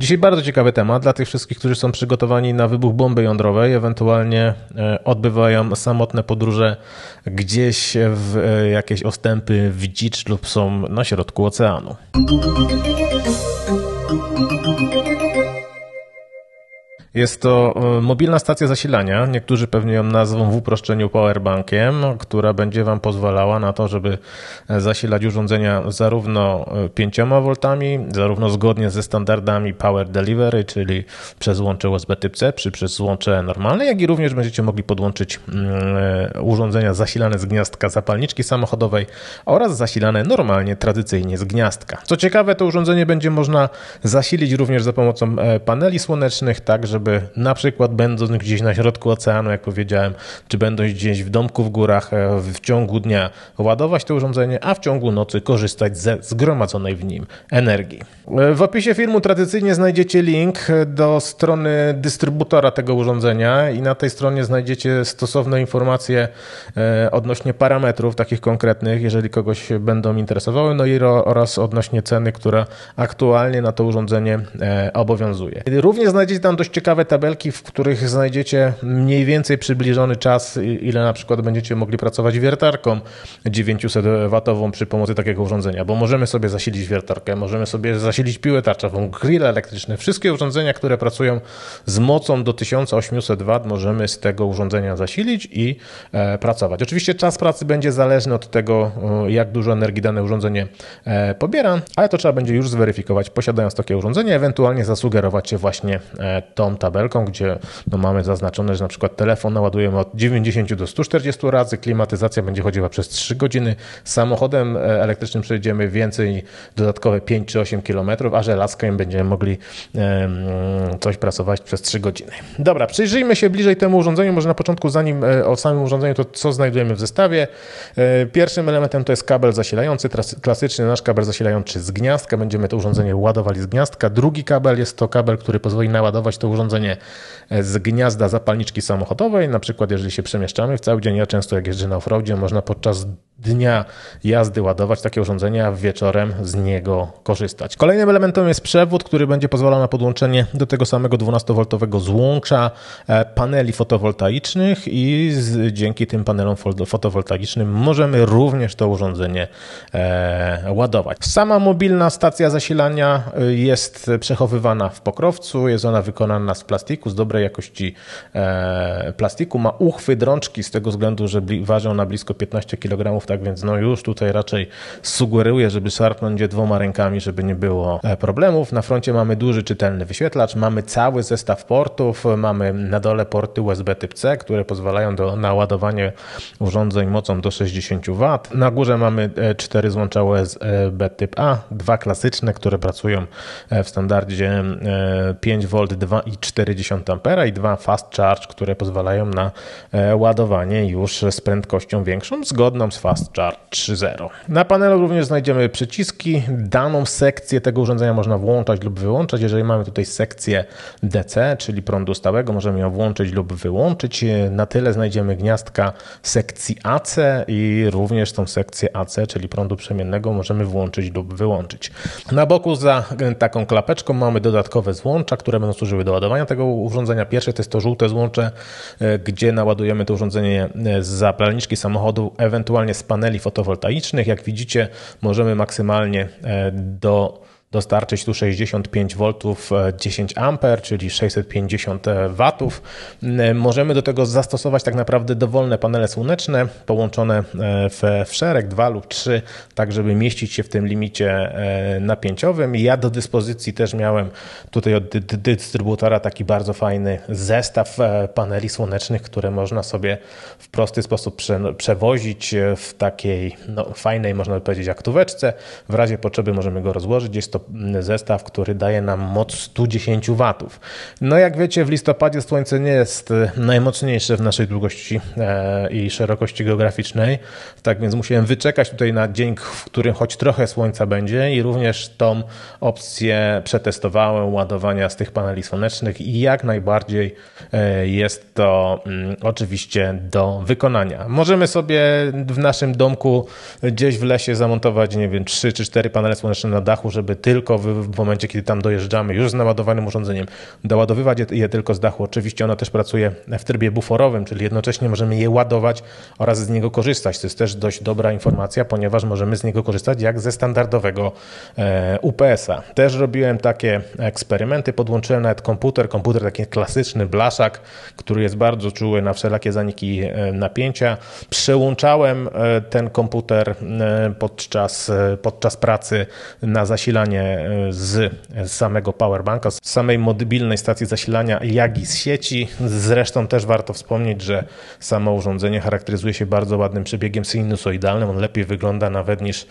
Dzisiaj bardzo ciekawy temat dla tych wszystkich, którzy są przygotowani na wybuch bomby jądrowej, ewentualnie e, odbywają samotne podróże gdzieś w e, jakieś ostępy w dzicz lub są na środku oceanu. Jest to e, mobilna stacja zasilania. Niektórzy pewnie ją nazwą w uproszczeniu powerbankiem, która będzie Wam pozwalała na to, żeby e, zasilać urządzenia zarówno 5 e, V, zarówno zgodnie ze standardami Power Delivery, czyli przez łącze USB typ C, czy przez łącze normalne, jak i również będziecie mogli podłączyć mm, urządzenia zasilane z gniazdka zapalniczki samochodowej oraz zasilane normalnie, tradycyjnie z gniazdka. Co ciekawe, to urządzenie będzie można zasilić również za pomocą paneli słonecznych, tak żeby na przykład będąc gdzieś na środku oceanu, jak powiedziałem, czy będąc gdzieś w domku w górach, e, w ciągu dnia ładować to urządzenie, a w ciągu nocy korzystać ze zgromadzonej w nim energii. E, w opisie filmu tradycyjnie znajdziecie link do strony dystrybutora tego urządzenia i na tej stronie znajdziecie stosowne informacje e, odnośnie parametrów takich konkretnych, jeżeli kogoś będą interesowały, no i oraz odnośnie ceny, która aktualnie na to urządzenie obowiązuje. Również znajdziecie tam dość ciekawe ciekawe tabelki, w których znajdziecie mniej więcej przybliżony czas, ile na przykład będziecie mogli pracować wiertarką 900-watową przy pomocy takiego urządzenia, bo możemy sobie zasilić wiertarkę, możemy sobie zasilić piłę tarczową, grill elektryczny, wszystkie urządzenia, które pracują z mocą do 1800 W możemy z tego urządzenia zasilić i e, pracować. Oczywiście czas pracy będzie zależny od tego, e, jak dużo energii dane urządzenie e, pobiera, ale to trzeba będzie już zweryfikować, posiadając takie urządzenie, ewentualnie zasugerować się właśnie tą tabelką, gdzie no, mamy zaznaczone, że na przykład telefon naładujemy od 90 do 140 razy, klimatyzacja będzie chodziła przez 3 godziny, samochodem e, elektrycznym przejdziemy więcej, dodatkowe 5 czy 8 kilometrów, a żelazkiem będziemy mogli coś pracować przez 3 godziny. Dobra, przyjrzyjmy się bliżej temu urządzeniu, może na początku zanim e, o samym urządzeniu, to co znajdujemy w zestawie. E, pierwszym elementem to jest kabel zasilający, klasyczny nasz kabel zasilający z gniazdka, będziemy to urządzenie ładowali z gniazdka. Drugi kabel jest to kabel, który pozwoli naładować to urządzenie urządzenie e, z gniazda zapalniczki samochodowej. Na przykład, jeżeli się przemieszczamy w cały dzień, ja często jak jeżdżę na offroadzie, można podczas dnia jazdy ładować takie urządzenia, a wieczorem z niego korzystać. Kolejnym elementem jest przewód, który będzie pozwalał na podłączenie do tego samego 12V złącza e, paneli fotowoltaicznych i z, dzięki tym panelom fotowoltaicznym możemy również to urządzenie e, ładować. Sama mobilna stacja zasilania e, jest przechowywana w pokrowcu, jest ona wykonana z plastiku, z dobrej jakości e, plastiku, ma uchwy, drączki z tego względu, że bli- ważą na blisko 15 kg tak więc no już tutaj raczej sugeruję, żeby szarpnąć je dwoma rękami, żeby nie było e, problemów. Na froncie mamy duży czytelny wyświetlacz, mamy cały zestaw portów, mamy na dole porty USB typ C, które pozwalają do, na ładowanie urządzeń mocą do 60 W. Na górze mamy e, cztery złącza USB typ A, dwa klasyczne, które pracują e, w standardzie 5 V 2,4 A i dwa fast charge, które pozwalają na ładowanie już z prędkością większą, zgodną z fast Fast Charge 3.0. Na panelu również znajdziemy przyciski. Daną sekcję tego urządzenia można włączać lub wyłączać. Jeżeli mamy tutaj sekcję DC, czyli prądu stałego, możemy ją włączyć lub wyłączyć. Na tyle znajdziemy gniazdka sekcji AC i również tą sekcję AC, czyli prądu przemiennego, możemy włączyć lub wyłączyć. Na boku za taką klapeczką mamy dodatkowe złącza, które będą służyły do ładowania tego urządzenia. Pierwsze to jest to żółte złącze, e, gdzie naładujemy to urządzenie z e, zapalniczki samochodu, ewentualnie z paneli fotowoltaicznych. Jak widzicie, możemy maksymalnie e, do dostarczyć tu 65 V 10 A, czyli 650 e, W. E, możemy do tego zastosować tak naprawdę dowolne panele słoneczne połączone e, w, w szereg, dwa lub trzy, tak żeby mieścić się w tym limicie napięciowym. Ja do dyspozycji też miałem tutaj od dystrybutora taki bardzo fajny zestaw paneli słonecznych, które można sobie w prosty sposób prze no, przewozić w takiej no, fajnej, można by powiedzieć, aktóweczce. W razie potrzeby możemy go rozłożyć. Jest to to zestaw, który daje nam moc 110 W. No jak wiecie, w listopadzie słońce nie jest e, najmocniejsze w naszej długości e, i szerokości geograficznej, tak więc musiałem wyczekać tutaj na dzień, w którym choć trochę słońca będzie i również tą opcję przetestowałem ładowania z tych paneli słonecznych i jak najbardziej e, jest to mm, oczywiście do wykonania. Możemy sobie w naszym domku gdzieś w lesie zamontować, nie wiem, 3 czy 4 panele słoneczne na dachu, żeby tylko w, momencie, kiedy tam dojeżdżamy już z naładowanym urządzeniem, doładowywać je, tylko z dachu. Oczywiście ona też pracuje w trybie buforowym, czyli jednocześnie możemy je ładować oraz z niego korzystać. To jest też dość dobra informacja, ponieważ możemy z niego korzystać jak ze standardowego e, UPS-a. Też robiłem takie eksperymenty, podłączyłem nawet komputer, komputer taki klasyczny, blaszak, który jest bardzo czuły na wszelakie zaniki e, napięcia. Przełączałem e, ten komputer podczas, podczas pracy na zasilanie zasilanie e, z samego powerbanka, z samej mobilnej stacji zasilania, jak i z sieci. Zresztą też warto wspomnieć, że samo urządzenie charakteryzuje się bardzo ładnym przebiegiem sinusoidalnym. On lepiej wygląda nawet niż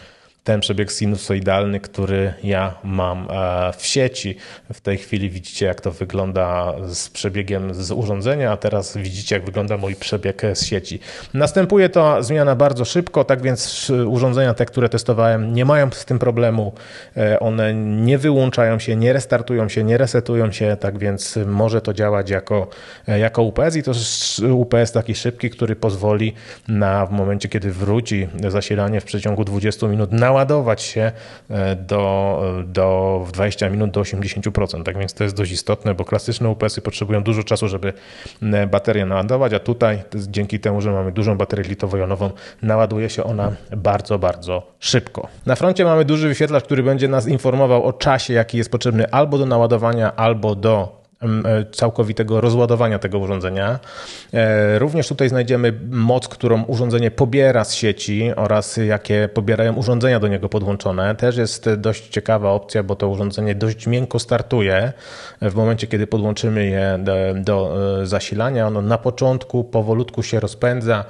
ten przebieg sinusoidalny, który ja mam e, w sieci. W tej chwili widzicie, jak to wygląda z przebiegiem z urządzenia, a teraz widzicie, jak wygląda mój przebieg z sieci. Następuje to zmiana bardzo szybko, tak więc e, urządzenia te, które testowałem, nie mają z tym problemu. E, one nie wyłączają się, nie restartują się, nie resetują się, tak więc może to działać jako, jako UPS i to jest UPS taki szybki, który pozwoli na w momencie, kiedy wróci zasilanie w przeciągu 20 minut na naładować się e, do, do w 20 minut do 80%. Tak więc to jest dość istotne, bo klasyczne UPS-y potrzebują dużo czasu, żeby baterię naładować, a tutaj dzięki temu, że mamy dużą baterię litowo-jonową, naładuje się ona bardzo, bardzo szybko. Na froncie mamy duży wyświetlacz, który będzie nas informował o czasie, jaki jest potrzebny albo do naładowania, albo do E, całkowitego rozładowania tego urządzenia. E, również tutaj znajdziemy moc, którą urządzenie pobiera z sieci oraz jakie pobierają urządzenia do niego podłączone. Też jest dość ciekawa opcja, bo to urządzenie dość miękko startuje w momencie, kiedy podłączymy je do, do e, zasilania. Ono na początku powolutku się rozpędza,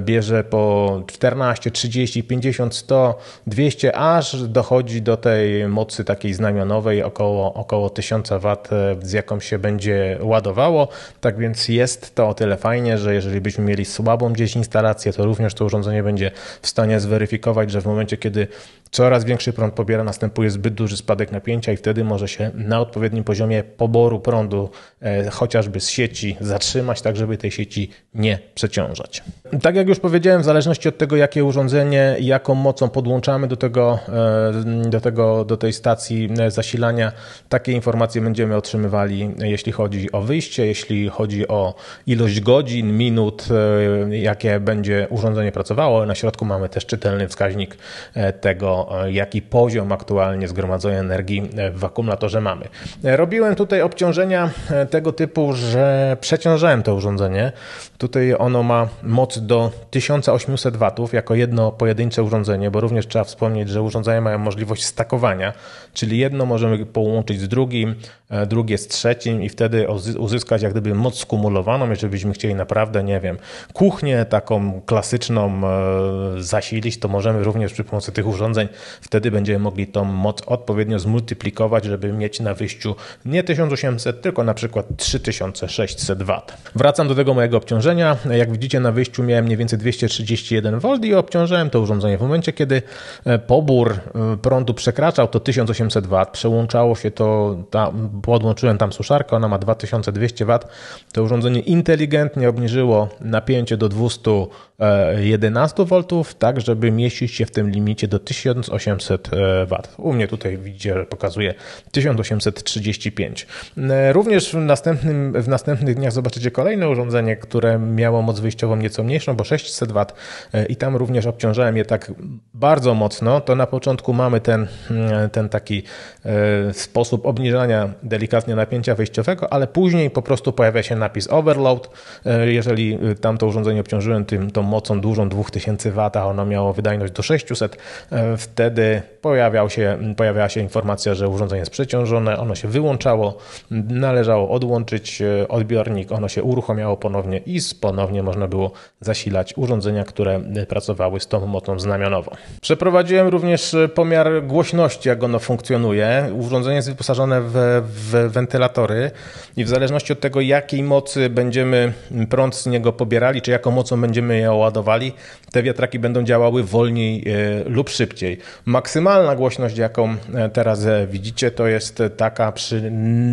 bierze po 14, 30, 50, 100, 200, aż dochodzi do tej mocy takiej znamionowej około, około 1000 W z jaką się będzie ładowało. Tak więc jest to o tyle fajnie, że jeżeli byśmy mieli słabą gdzieś instalację, to również to urządzenie będzie w stanie zweryfikować, że w momencie, kiedy coraz większy prąd pobiera, następuje zbyt duży spadek napięcia i wtedy może się na odpowiednim poziomie poboru prądu e, chociażby z sieci zatrzymać, tak żeby tej sieci nie przeciążać. Tak jak już powiedziałem, w zależności od tego, jakie urządzenie, jaką mocą podłączamy do tego, e, do, tego do tej stacji e, zasilania, takie informacje będziemy otrzymywali, jeśli chodzi o wyjście, jeśli chodzi o ilość godzin, minut, e, jakie będzie urządzenie pracowało. Na środku mamy też czytelny wskaźnik e, tego, jaki poziom aktualnie zgromadzenia energii w akumulatorze mamy. Robiłem tutaj obciążenia e, tego typu, że przeciążałem to urządzenie. Tutaj ono ma moc do 1800 W jako jedno pojedyncze urządzenie, bo również trzeba wspomnieć, że urządzenia mają możliwość stakowania, czyli jedno możemy połączyć z drugim, e, drugie z trzecim i wtedy uzyskać jak gdyby moc skumulowaną, jeżeli byśmy chcieli naprawdę, nie wiem, kuchnię taką klasyczną e, zasilić, to możemy również przy pomocy tych urządzeń wtedy będziemy mogli tą moc odpowiednio zmultiplikować, żeby mieć na wyjściu nie 1800, tylko na przykład 3600 W. Wracam do tego mojego obciążenia. Jak widzicie na wyjściu miałem mniej więcej 231 V i obciążałem to urządzenie w momencie, kiedy e, pobór e, prądu przekraczał to 1800 W, przełączało się to, tam, podłączyłem tam suszarkę, ona ma 2200 W, to urządzenie inteligentnie obniżyło napięcie do 200 11 e, V, tak żeby mieścić się w tym limicie do 1800 e, W. U mnie tutaj widzicie, że pokazuje 1835. E, również w, następnym, w następnych dniach zobaczycie kolejne urządzenie, które miało moc wyjściową nieco mniejszą, bo 600 W i tam również obciążałem je tak bardzo mocno. To na początku mamy ten, mm, ten taki sposób obniżania delikatnie napięcia wyjściowego, ale później po prostu pojawia się napis overload. Jeżeli tamto urządzenie obciążyłem tym tą mocą dużą 2000 W, ono miało wydajność do 600, e, wtedy pojawiał się, pojawiała się informacja, że urządzenie jest przeciążone, ono się wyłączało, należało odłączyć e, odbiornik, ono się uruchamiało ponownie i ponownie można było zasilać urządzenia, które e, pracowały z tą mocą znamionową. Przeprowadziłem również pomiar głośności, jak ono funkcjonuje. Urządzenie jest wyposażone w, w wentylatory i w zależności od tego, jakiej mocy będziemy prąd z niego pobierali, czy jaką mocą będziemy ją naładowali, te wiatraki będą działały wolniej e, lub szybciej. Maksymalna głośność, jaką e, teraz e, widzicie, to jest taka przy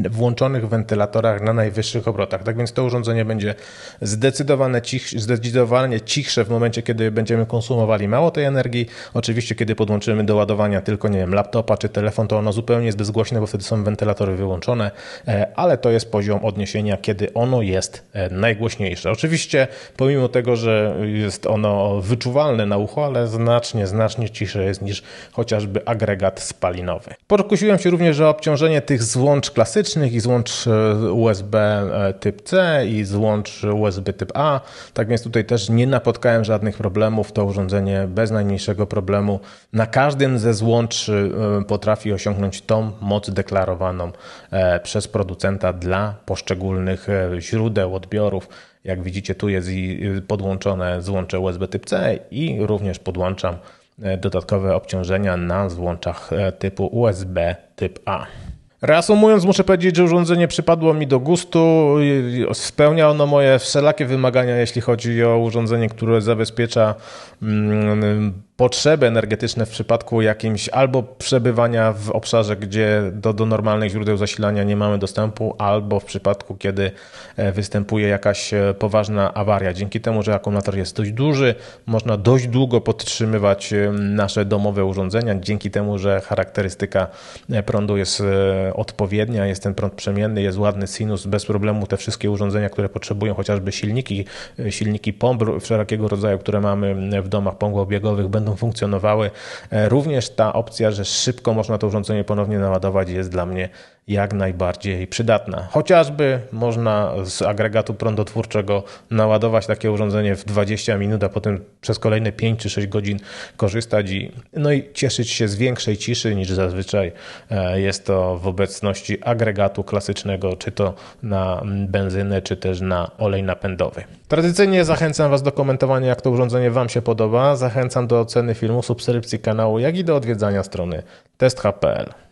włączonych wentylatorach na najwyższych obrotach. Tak więc to urządzenie będzie zdecydowanie, cich, zdecydowanie cichsze w momencie, kiedy będziemy konsumowali mało tej energii. Oczywiście, kiedy podłączymy do ładowania tylko, nie wiem, laptopa czy telefon, to ono zupełnie jest bezgłośne, bo wtedy są wentylatory wyłączone, ale to jest poziom odniesienia, kiedy ono jest najgłośniejsze. Oczywiście, pomimo tego, że jest ono wyczuwalne na ucho, ale znacznie, znacznie ciszej jest niż chociażby agregat spalinowy. Pokusiłem się również o obciążenie tych złącz klasycznych i złącz e, USB e, typ C i złącz USB typ A, tak więc tutaj też nie napotkałem żadnych problemów. To urządzenie bez najmniejszego problemu na każdym ze złączy e, potrafi osiągnąć tą moc deklarowaną przez producenta dla poszczególnych źródeł odbiorów jak widzicie, tu jest podłączone złącze USB typ C i również podłączam e, dodatkowe obciążenia na złączach e, typu USB typ A. Reasumując, muszę powiedzieć, że urządzenie przypadło mi do gustu. Spełnia ono moje wszelakie wymagania, jeśli chodzi o urządzenie, które zabezpiecza mm, potrzeby energetyczne w przypadku jakimś albo przebywania w obszarze, gdzie do, do normalnych źródeł zasilania nie mamy dostępu, albo w przypadku, kiedy e, występuje jakaś e, poważna awaria. Dzięki temu, że akumulator jest dość duży, można dość długo podtrzymywać e, nasze domowe urządzenia. Dzięki temu, że charakterystyka prądu jest odpowiednia, jest ten prąd przemienny, jest ładny sinus, bez problemu te wszystkie urządzenia, które potrzebują, chociażby silniki, silniki pomp wszelkiego rodzaju, które mamy w domach, pomp obiegowych, będą będą funkcjonowały. E, również ta opcja, że szybko można to urządzenie ponownie naładować jest dla mnie jak najbardziej przydatna. Chociażby można z agregatu prądotwórczego naładować takie urządzenie w 20 minut, a potem przez kolejne 5 czy 6 godzin korzystać i, no i cieszyć się z większej ciszy niż zazwyczaj e, jest to w obecności agregatu klasycznego, czy to na benzynę, czy też na olej napędowy. Tradycyjnie zachęcam Was do komentowania, jak to urządzenie Wam się podoba. Zachęcam do oceny filmu, subskrypcji kanału, jak i do odwiedzania strony test.pl.